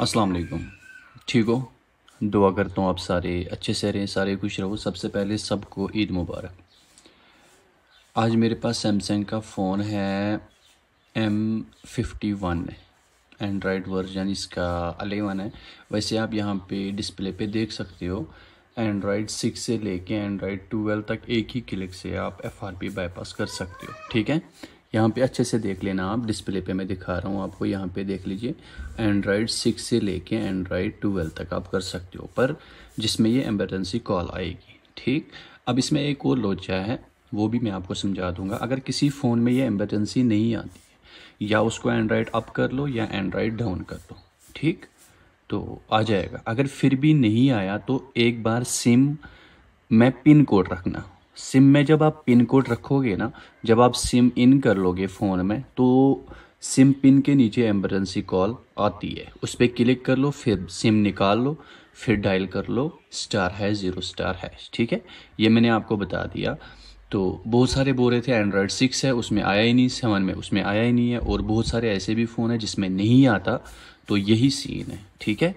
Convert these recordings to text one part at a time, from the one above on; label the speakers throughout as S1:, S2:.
S1: अस्सलाम वालेकुम ठीक हो दुआ करता हूँ आप सारे अच्छे से रहें सारे खुश रहो सबसे पहले सबको ईद मुबारक आज मेरे पास सैमसंग का फ़ोन है M fifty one Android version इसका अलेवन है वैसे आप यहाँ पे डिस्प्ले पे देख सकते हो एंड्रॉयड सिक्स से लेके एंड्रॉयड ट्वेल्व तक एक ही क्लिक से आप एफ आर बाईपास कर सकते हो ठीक है यहाँ पे अच्छे से देख लेना आप डिस्प्ले पे मैं दिखा रहा हूँ आपको यहाँ पे देख लीजिए एंड्रॉयड सिक्स से लेके एंड्रॉयड ट्वेल्व तक आप कर सकते हो पर जिसमें ये एमरजेंसी कॉल आएगी ठीक अब इसमें एक और लोचा है वो भी मैं आपको समझा दूंगा अगर किसी फ़ोन में ये एमरजेंसी नहीं आती है या उसको एंड्रॉयड अप कर लो या एंड्रॉयड डाउन कर लो ठीक तो आ जाएगा अगर फिर भी नहीं आया तो एक बार सिम में पिन कोड रखना सिम में जब आप पिन कोड रखोगे ना जब आप सिम इन कर लोगे फ़ोन में तो सिम पिन के नीचे एमरजेंसी कॉल आती है उस पर क्लिक कर लो फिर सिम निकाल लो फिर डायल कर लो स्टार है ज़ीरो स्टार है ठीक है ये मैंने आपको बता दिया तो बहुत सारे बोल रहे थे एंड्रॉयड सिक्स है उसमें आया ही नहीं सेवन में उसमें आया ही नहीं है और बहुत सारे ऐसे भी फ़ोन है जिसमें नहीं आता तो यही सीन है ठीक है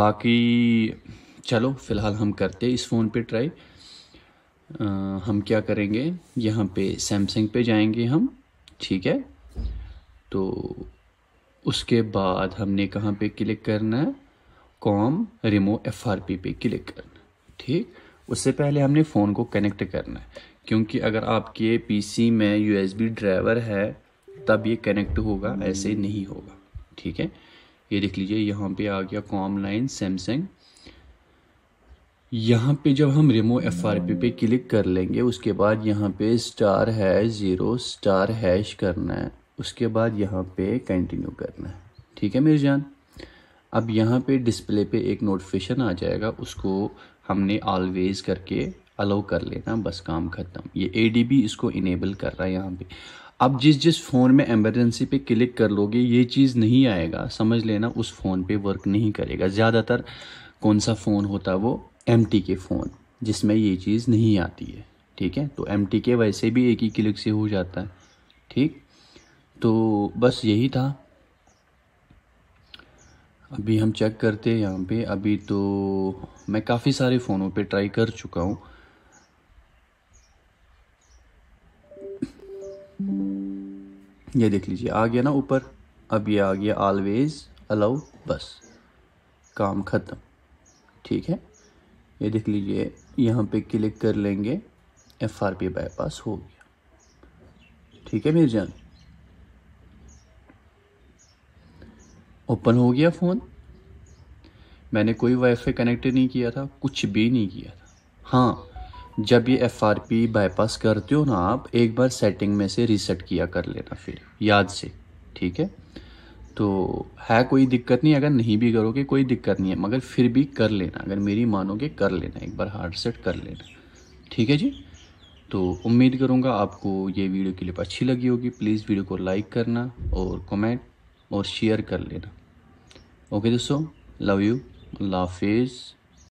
S1: बाकी चलो फ़िलहाल हम करते इस फ़ोन पे ट्राई आ, हम क्या करेंगे यहाँ पे सैमसंग पे जाएंगे हम ठीक है तो उसके बाद हमने कहाँ पे क्लिक करना है कॉम रिमो एफ आर पी पे क्लिक करना ठीक उससे पहले हमने फ़ोन को कनेक्ट करना है क्योंकि अगर आपके पीसी में यूएसबी ड्राइवर है तब ये कनेक्ट होगा ऐसे नहीं होगा ठीक है ये देख लीजिए यहाँ पे आ गया कॉम लाइन सैमसंग यहाँ पे जब हम रिमो एफ आर पी पे क्लिक कर लेंगे उसके बाद यहाँ पे स्टार है ज़ीरो स्टार हैश करना है उसके बाद यहाँ पे कंटिन्यू करना है ठीक है मेरी जान अब यहाँ पे डिस्प्ले पे एक नोटिफिकेशन आ जाएगा उसको हमने ऑलवेज़ करके अलाउ कर लेना बस काम ख़त्म ये ए इसको इनेबल कर रहा है यहाँ पे अब जिस जिस फ़ोन में एमरजेंसी पे क्लिक कर लोगे ये चीज़ नहीं आएगा समझ लेना उस फ़ोन पे वर्क नहीं करेगा ज़्यादातर कौन सा फ़ोन होता है वो एम के फ़ोन जिसमें ये चीज़ नहीं आती है ठीक है तो एम के वैसे भी एक ही क्लिक से हो जाता है ठीक तो बस यही था अभी हम चेक करते हैं यहाँ पे अभी तो मैं काफ़ी सारे फ़ोनों पे ट्राई कर चुका हूँ ये देख लीजिए आ गया ना ऊपर अब ये आ गया ऑलवेज अलाउ बस काम ख़त्म ठीक है ये देख लीजिए यहाँ पे क्लिक कर लेंगे एफ आर पी बाईपास हो गया ठीक है मेरे जान ओपन हो गया फ़ोन मैंने कोई वाईफाई कनेक्ट नहीं किया था कुछ भी नहीं किया था हाँ जब ये एफ आर पी बाईपास करते हो ना आप एक बार सेटिंग में से रीसेट किया कर लेना फिर याद से ठीक है तो है कोई दिक्कत नहीं अगर नहीं भी करोगे कोई दिक्कत नहीं है मगर फिर भी कर लेना अगर मेरी मानोगे कर लेना एक बार हार्ड सेट कर लेना ठीक है जी तो उम्मीद करूँगा आपको ये वीडियो क्लिप अच्छी लगी होगी प्लीज़ वीडियो को लाइक करना और कमेंट और शेयर कर लेना ओके दोस्तों लव यू अल्लाह हाफिज़